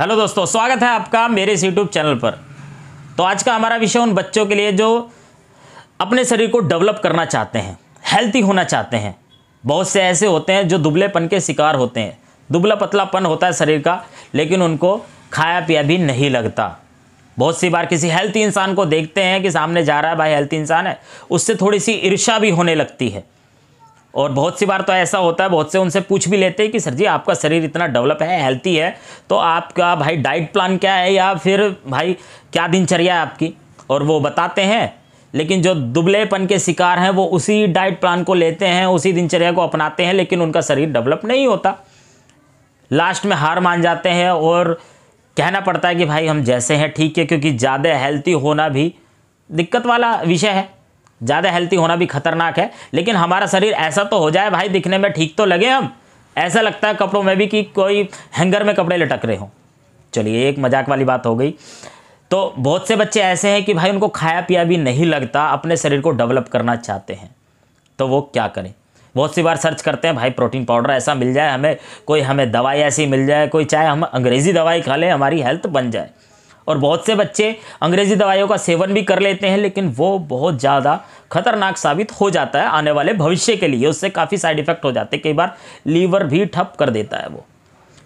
hello दोस्तों स्वागत है आपका मेरे इस यूट्यूब चैनल पर तो आज का हमारा विषय उन बच्चों के लिए जो अपने शरीर को डेवलप करना चाहते हैं हेल्थी होना चाहते हैं बहुत से ऐसे होते हैं जो दुबलेपन के शिकार होते हैं दुबला पतलापन होता है शरीर का लेकिन उनको खाया पिया भी नहीं लगता बहुत सी बार किसी हेल्थी इंसान को देखते हैं कि सामने जा रहा है भाई हेल्थी इंसान है उससे थोड़ी सी ईर्षा भी होने लगती है और बहुत सी बार तो ऐसा होता है बहुत से उनसे पूछ भी लेते हैं कि सर जी आपका शरीर इतना डेवलप है हेल्थी है तो आपका भाई डाइट प्लान क्या है या फिर भाई क्या दिनचर्या है आपकी और वो बताते हैं लेकिन जो दुबलेपन के शिकार हैं वो उसी डाइट प्लान को लेते हैं उसी दिनचर्या को अपनाते हैं लेकिन उनका शरीर डेवलप नहीं होता लास्ट में हार मान जाते हैं और कहना पड़ता है कि भाई हम जैसे हैं ठीक है क्योंकि ज़्यादा हेल्थी होना भी दिक्कत वाला विषय है ज़्यादा हेल्थी होना भी खतरनाक है लेकिन हमारा शरीर ऐसा तो हो जाए भाई दिखने में ठीक तो लगे हम ऐसा लगता है कपड़ों में भी कि कोई हैंगर में कपड़े लटक रहे हों चलिए एक मजाक वाली बात हो गई तो बहुत से बच्चे ऐसे हैं कि भाई उनको खाया पिया भी नहीं लगता अपने शरीर को डेवलप करना चाहते हैं तो वो क्या करें बहुत सी बार सर्च करते हैं भाई प्रोटीन पाउडर ऐसा मिल जाए हमें कोई हमें दवाई ऐसी मिल जाए कोई चाहे हम अंग्रेज़ी दवाई खा लें हमारी हेल्थ बन जाए और बहुत से बच्चे अंग्रेजी दवाइयों का सेवन भी कर लेते हैं लेकिन वो बहुत ज़्यादा खतरनाक साबित हो जाता है आने वाले भविष्य के लिए उससे काफ़ी साइड इफेक्ट हो जाते हैं कई बार लीवर भी ठप कर देता है वो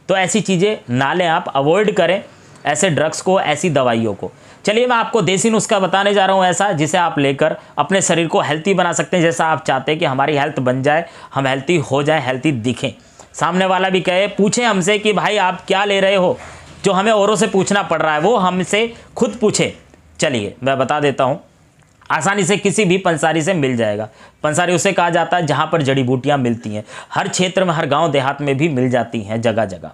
तो ऐसी चीज़ें ना लें आप अवॉइड करें ऐसे ड्रग्स को ऐसी दवाइयों को चलिए मैं आपको देसी नुस्खा बताने जा रहा हूँ ऐसा जिसे आप लेकर अपने शरीर को हेल्थी बना सकते हैं जैसा आप चाहते हैं कि हमारी हेल्थ बन जाए हम हेल्थी हो जाए हेल्थी दिखें सामने वाला भी कहे पूछें हमसे कि भाई आप क्या ले रहे हो जो हमें औरों से पूछना पड़ रहा है वो हमसे खुद पूछे चलिए मैं बता देता हूँ आसानी से किसी भी पंसारी से मिल जाएगा पंसारी उसे कहा जाता है जहाँ पर जड़ी बूटियाँ मिलती हैं हर क्षेत्र में हर गांव देहात में भी मिल जाती हैं जगह जगह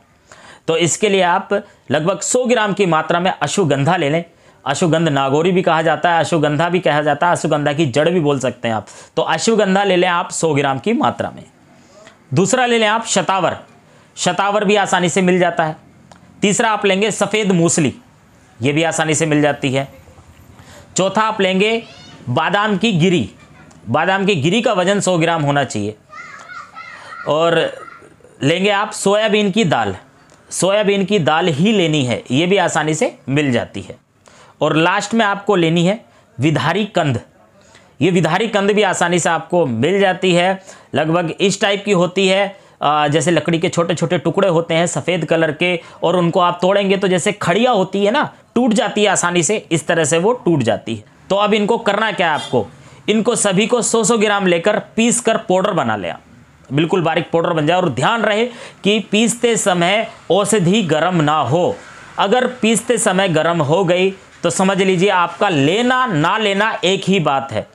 तो इसके लिए आप लगभग 100 ग्राम की मात्रा में अश्वगंधा ले लें अश्वगंध नागौरी भी कहा जाता है अश्वगंधा भी कहा जाता है अश्वगंधा की जड़ भी बोल सकते हैं आप तो अश्वगंधा ले लें आप सौ ग्राम की मात्रा में दूसरा ले लें आप शतावर शतावर भी आसानी से मिल जाता है तीसरा आप लेंगे सफ़ेद मूसली ये भी आसानी से मिल जाती है चौथा आप लेंगे बादाम की गिरी बादाम की गिरी का वज़न सौ ग्राम होना चाहिए और लेंगे आप सोयाबीन की दाल सोयाबीन की दाल ही लेनी है ये भी आसानी से मिल जाती है और लास्ट में आपको लेनी है विधारी कंद ये विधारी कंद भी आसानी से आपको मिल जाती है लगभग इस टाइप की होती है जैसे लकड़ी के छोटे छोटे टुकड़े होते हैं सफ़ेद कलर के और उनको आप तोड़ेंगे तो जैसे खड़िया होती है ना टूट जाती है आसानी से इस तरह से वो टूट जाती है तो अब इनको करना क्या है आपको इनको सभी को 100-100 ग्राम लेकर पीस कर पाउडर बना लिया बिल्कुल बारीक पाउडर बन जाए और ध्यान रहे कि पीसते समय औषधि गर्म ना हो अगर पीसते समय गर्म हो गई तो समझ लीजिए आपका लेना ना लेना एक ही बात है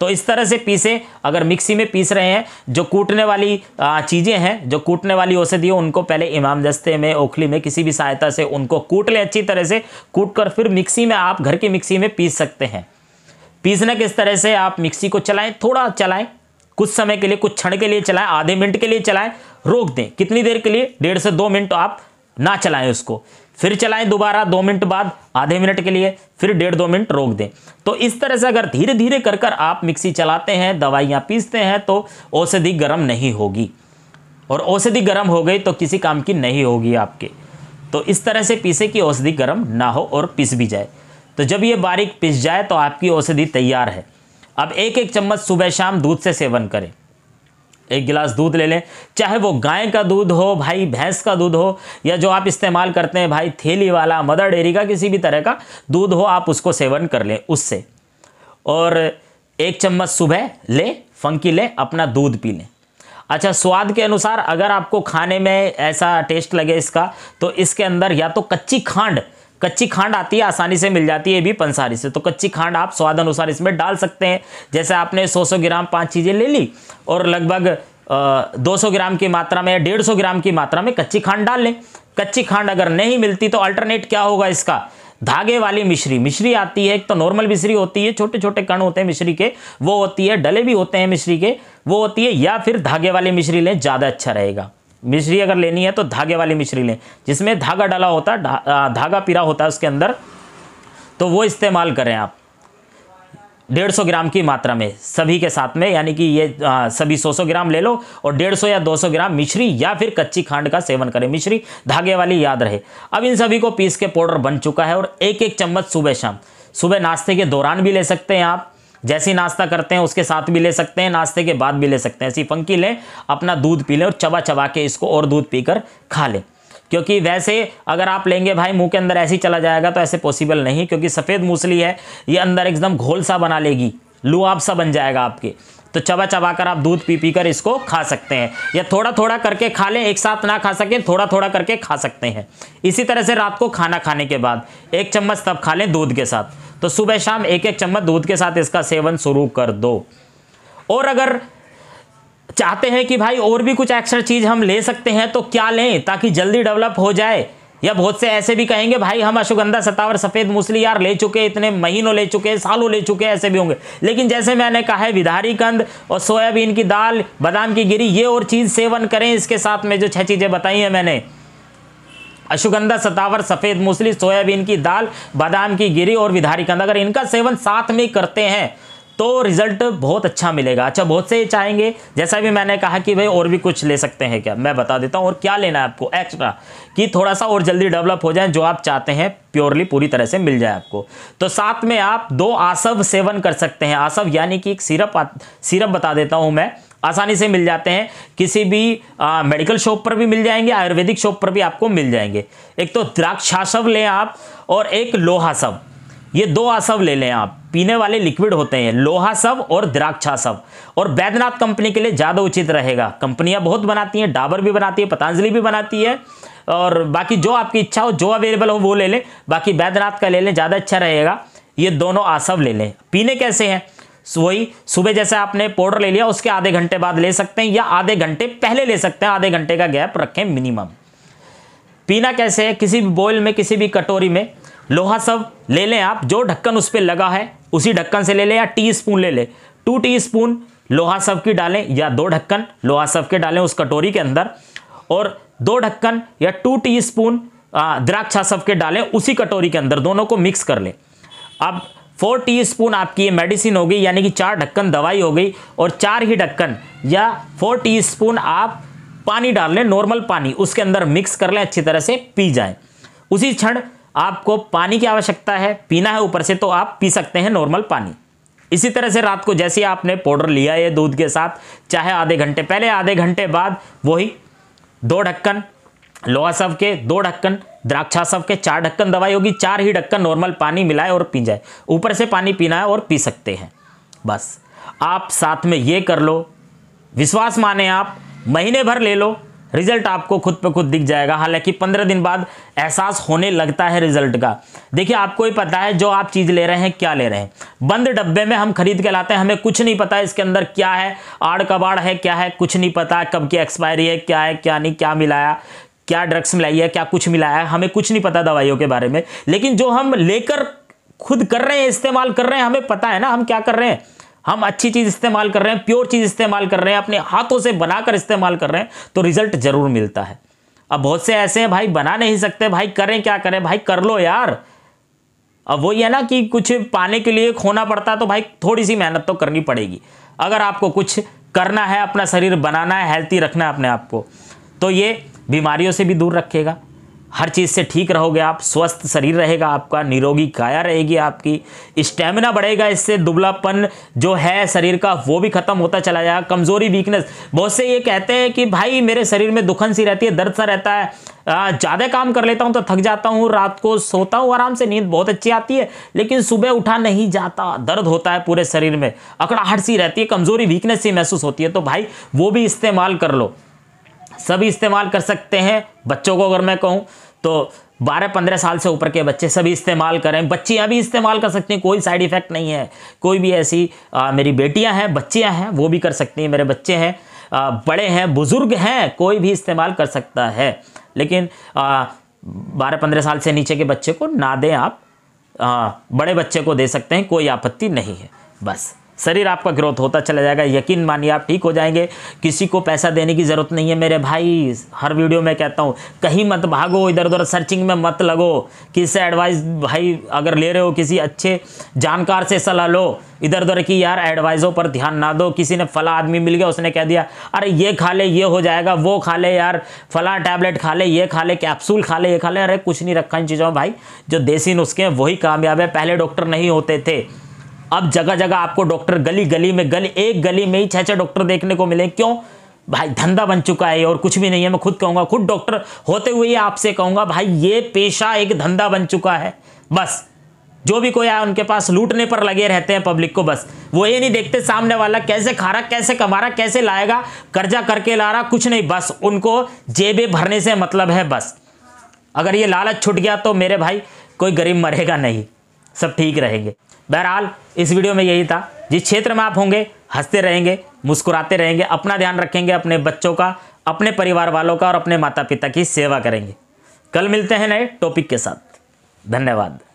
तो इस तरह से पीसे अगर मिक्सी में पीस रहे हैं जो कूटने वाली चीज़ें हैं जो कूटने वाली है उनको पहले इमाम दस्ते में ओखली में किसी भी सहायता से उनको कूट लें अच्छी तरह से कूट कर फिर मिक्सी में आप घर की मिक्सी में पीस सकते हैं पीसना किस तरह से आप मिक्सी को चलाएं थोड़ा चलाएं कुछ समय के लिए कुछ क्षण के लिए चलाएं आधे मिनट के लिए चलाएं रोक दें कितनी देर के लिए डेढ़ से दो मिनट आप ना चलाएं उसको फिर चलाएं दोबारा दो मिनट बाद आधे मिनट के लिए फिर डेढ़ दो मिनट रोक दें तो इस तरह से अगर धीरे धीरे कर कर आप मिक्सी चलाते हैं दवाइयाँ पीसते हैं तो औषधि गर्म नहीं होगी और औषधि गर्म हो गई तो किसी काम की नहीं होगी आपके तो इस तरह से पीसे कि औषधि गर्म ना हो और पिस भी जाए तो जब ये बारीक पिस जाए तो आपकी औषधि तैयार है अब एक एक चम्मच सुबह शाम दूध से सेवन करें एक गिलास दूध ले लें चाहे वो गाय का दूध हो भाई भैंस का दूध हो या जो आप इस्तेमाल करते हैं भाई थैली वाला मदर डेयरी का किसी भी तरह का दूध हो आप उसको सेवन कर लें उससे और एक चम्मच सुबह ले फंकी ले अपना दूध पी लें अच्छा स्वाद के अनुसार अगर आपको खाने में ऐसा टेस्ट लगे इसका तो इसके अंदर या तो कच्ची खांड कच्ची खांड आती है आसानी से मिल जाती है भी पंसारी से तो कच्ची खांड आप स्वाद अनुसार इसमें डाल सकते हैं जैसे आपने 100 ग्राम पांच चीज़ें ले ली और लगभग दो सौ ग्राम की मात्रा में या डेढ़ सौ ग्राम की मात्रा में कच्ची खांड डाल लें कच्ची खांड अगर नहीं मिलती तो अल्टरनेट क्या होगा इसका धागे वाली मिश्री मिश्री आती है एक तो नॉर्मल मिश्री होती है छोटे छोटे कण होते हैं मिश्री के वो होती है डले भी होते हैं मिश्री के वो होती है या फिर धागे वाली मिश्री लें ज़्यादा अच्छा रहेगा मिश्री अगर लेनी है तो धागे वाली मिश्री लें जिसमें धागा डाला होता है धागा पिरा होता है उसके अंदर तो वो इस्तेमाल करें आप डेढ़ सौ ग्राम की मात्रा में सभी के साथ में यानी कि ये आ, सभी सौ सौ ग्राम ले लो और डेढ़ सौ या दो सौ ग्राम मिश्री या फिर कच्ची खांड का सेवन करें मिश्री धागे वाली याद रहे अब इन सभी को पीस के पाउडर बन चुका है और एक एक चम्मच सुबह शाम सुबह नाश्ते के दौरान भी ले सकते हैं आप जैसे ही नाश्ता करते हैं उसके साथ भी ले सकते हैं नाश्ते के बाद भी ले सकते हैं ऐसी फंकी लें अपना दूध पी लें और चबा चबा के इसको और दूध पीकर खा लें क्योंकि वैसे अगर आप लेंगे भाई मुंह के अंदर ऐसे ही चला जाएगा तो ऐसे पॉसिबल नहीं क्योंकि सफ़ेद मूसली है ये अंदर एकदम घोल सा बना लेगी लुआब सा बन जाएगा आपके तो चबा चबा कर आप दूध पी पी कर इसको खा सकते हैं या थोड़ा थोड़ा करके खा लें एक साथ ना खा सकें थोड़ा थोड़ा करके खा सकते हैं इसी तरह से रात को खाना खाने के बाद एक चम्मच तब खा लें दूध के साथ तो सुबह शाम एक एक चम्मच दूध के साथ इसका सेवन शुरू कर दो और अगर चाहते हैं कि भाई और भी कुछ एक्स्ट्रा चीज़ हम ले सकते हैं तो क्या लें ताकि जल्दी डेवलप हो जाए या बहुत से ऐसे भी कहेंगे भाई हम अश्वगंधा सतावर सफ़ेद मूसली यार ले चुके इतने महीनों ले चुके सालों ले चुके ऐसे भी होंगे लेकिन जैसे मैंने कहा है विधारी कंद और सोयाबीन की दाल बादाम की गिरी ये और चीज़ सेवन करें इसके साथ में जो छः चीज़ें बताई हैं मैंने अश्वगंधा सतावर सफ़ेद मूसली सोयाबीन की दाल बादाम की गिरी और विधारी कंद अगर इनका सेवन साथ में करते हैं तो रिजल्ट बहुत अच्छा मिलेगा अच्छा बहुत से चाहेंगे जैसा भी मैंने कहा कि भाई और भी कुछ ले सकते हैं क्या मैं बता देता हूँ और क्या लेना है आपको एक्स्ट्रा कि थोड़ा सा और जल्दी डेवलप हो जाए जो आप चाहते हैं प्योरली पूरी तरह से मिल जाए आपको तो साथ में आप दो आसव सेवन कर सकते हैं आसव यानी कि एक सिरप सिरप बता देता हूँ मैं आसानी से मिल जाते हैं किसी भी आ, मेडिकल शॉप पर भी मिल जाएंगे आयुर्वेदिक शॉप पर भी आपको मिल जाएंगे एक तो द्राक्षासव लें आप और एक लोहासव ये दो आसव ले लें आप पीने वाले लिक्विड होते हैं लोहा सब और द्राक्षासव और बैद्यनाथ कंपनी के लिए ज़्यादा उचित रहेगा कंपनियां बहुत बनाती हैं डाबर भी बनाती है पतंजलि भी बनाती है और बाकी जो आपकी इच्छा हो जो अवेलेबल हो वो ले लें बाकी बैद्यनाथ का ले लें ज़्यादा अच्छा रहेगा ये दोनों आसव ले लें पीने कैसे हैं वही सुबह जैसे आपने पाउडर ले लिया उसके आधे घंटे बाद ले सकते हैं या आधे घंटे पहले ले सकते हैं आधे घंटे का गैप रखें मिनिमम पीना कैसे है किसी भी बॉयल में किसी भी कटोरी में लोहा सब ले लें आप जो ढक्कन उस पर लगा है उसी ढक्कन से ले लें या टी स्पून ले लें टू टी स्पून लोहा सब की डालें या दो ढक्कन लोहा सब के डालें उस कटोरी के अंदर और दो ढक्कन या टू टी स्पून द्राक्षा सब के डालें उसी कटोरी के अंदर दोनों को मिक्स कर लें अब फोर टीस्पून आपकी ये मेडिसिन हो गई यानी कि चार ढक्कन दवाई हो गई और चार ही ढक्कन या फोर टीस्पून आप पानी डाल लें नॉर्मल पानी उसके अंदर मिक्स कर लें अच्छी तरह से पी जाए उसी क्षण आपको पानी की आवश्यकता है पीना है ऊपर से तो आप पी सकते हैं नॉर्मल पानी इसी तरह से रात को जैसे आपने पाउडर लिया है दूध के साथ चाहे आधे घंटे पहले आधे घंटे बाद वही दो ढक्कन लोहा सब के दो ढक्कन द्राक्षा के चार ढक्कन दवाई होगी चार ही ढक्कन नॉर्मल पानी मिलाए और पी जाए ऊपर से पानी पीना है और पी सकते हैं बस आप साथ में ये कर लो विश्वास माने आप महीने भर ले लो रिजल्ट आपको खुद पे खुद दिख जाएगा हालांकि पंद्रह दिन बाद एहसास होने लगता है रिजल्ट का देखिए आपको ही पता है जो आप चीज़ ले रहे हैं क्या ले रहे हैं बंद डब्बे में हम खरीद के लाते हैं हमें कुछ नहीं पता इसके अंदर क्या है आड़ कबाड़ है क्या है कुछ नहीं पता कब की एक्सपायरी है क्या है क्या नहीं क्या मिलाया क्या ड्रग्स मिलाई है क्या कुछ मिलाया है हमें कुछ नहीं पता दवाइयों के बारे में लेकिन जो हम लेकर खुद कर रहे हैं इस्तेमाल कर रहे हैं हमें पता है ना हम क्या कर रहे हैं हम अच्छी चीज़ इस्तेमाल कर रहे हैं प्योर चीज़ इस्तेमाल कर रहे हैं अपने हाथों से बनाकर इस्तेमाल कर रहे हैं तो रिजल्ट ज़रूर मिलता है अब बहुत से ऐसे हैं भाई बना नहीं सकते भाई करें क्या करें भाई कर लो यार अब वही है ना कि कुछ पाने के लिए खोना पड़ता है तो भाई थोड़ी सी मेहनत तो करनी पड़ेगी अगर आपको कुछ करना है अपना शरीर बनाना है हेल्थी रखना है अपने आप को तो ये बीमारियों से भी दूर रखेगा हर चीज़ से ठीक रहोगे आप स्वस्थ शरीर रहेगा आपका निरोगी काया रहेगी आपकी स्टेमिना बढ़ेगा इससे दुबलापन जो है शरीर का वो भी खत्म होता चला जाएगा कमज़ोरी वीकनेस बहुत से ये कहते हैं कि भाई मेरे शरीर में दुखन सी रहती है दर्द सा रहता है ज़्यादा काम कर लेता हूँ तो थक जाता हूँ रात को सोता हूँ आराम से नींद बहुत अच्छी आती है लेकिन सुबह उठा नहीं जाता दर्द होता है पूरे शरीर में अकड़ाहट सी रहती है कमज़ोरी वीकनेस सी महसूस होती है तो भाई वो भी इस्तेमाल कर लो सभी इस्तेमाल कर सकते हैं बच्चों को अगर मैं कहूँ तो बारह पंद्रह साल से ऊपर के बच्चे सभी इस्तेमाल करें बच्चियाँ भी इस्तेमाल कर सकती हैं कोई साइड इफ़ेक्ट नहीं है कोई भी ऐसी आ, मेरी बेटियाँ हैं बच्चियाँ हैं वो भी कर सकती हैं मेरे बच्चे हैं बड़े हैं बुज़ुर्ग हैं कोई भी इस्तेमाल कर सकता है लेकिन बारह पंद्रह साल से नीचे के बच्चे को ना दें आप आ, बड़े बच्चे को दे सकते हैं कोई आपत्ति नहीं है बस शरीर आपका ग्रोथ होता चला जाएगा यकीन मानिए आप ठीक हो जाएंगे किसी को पैसा देने की ज़रूरत नहीं है मेरे भाई हर वीडियो में कहता हूँ कहीं मत भागो इधर उधर सर्चिंग में मत लगो किससे एडवाइस भाई अगर ले रहे हो किसी अच्छे जानकार से सलाह लो इधर उधर की यार एडवाइज़ों पर ध्यान ना दो किसी ने फला आदमी मिल गया उसने कह दिया अरे ये खा ले ये हो जाएगा वो खा ले यार फला टैबलेट खा ले ये खा ले कैप्सूल खा ले ये खा ले अरे कुछ नहीं रखा इन चीज़ों में भाई जो देसी नुस्खे हैं वही कामयाब है पहले डॉक्टर नहीं होते थे अब जगह जगह आपको डॉक्टर गली गली में गली एक गली में ही छः छः डॉक्टर देखने को मिले क्यों भाई धंधा बन चुका है और कुछ भी नहीं है मैं खुद कहूँगा खुद डॉक्टर होते हुए आपसे कहूँगा भाई ये पेशा एक धंधा बन चुका है बस जो भी कोई आया उनके पास लूटने पर लगे रहते हैं पब्लिक को बस वो ये नहीं देखते सामने वाला कैसे खा रहा कैसे कमा रहा कैसे लाएगा कर्जा करके ला रहा कुछ नहीं बस उनको जेबें भरने से मतलब है बस अगर ये लालच छूट गया तो मेरे भाई कोई गरीब मरेगा नहीं सब ठीक रहेंगे बहरहाल इस वीडियो में यही था जिस क्षेत्र में आप होंगे हंसते रहेंगे मुस्कुराते रहेंगे अपना ध्यान रखेंगे अपने बच्चों का अपने परिवार वालों का और अपने माता पिता की सेवा करेंगे कल मिलते हैं नए टॉपिक के साथ धन्यवाद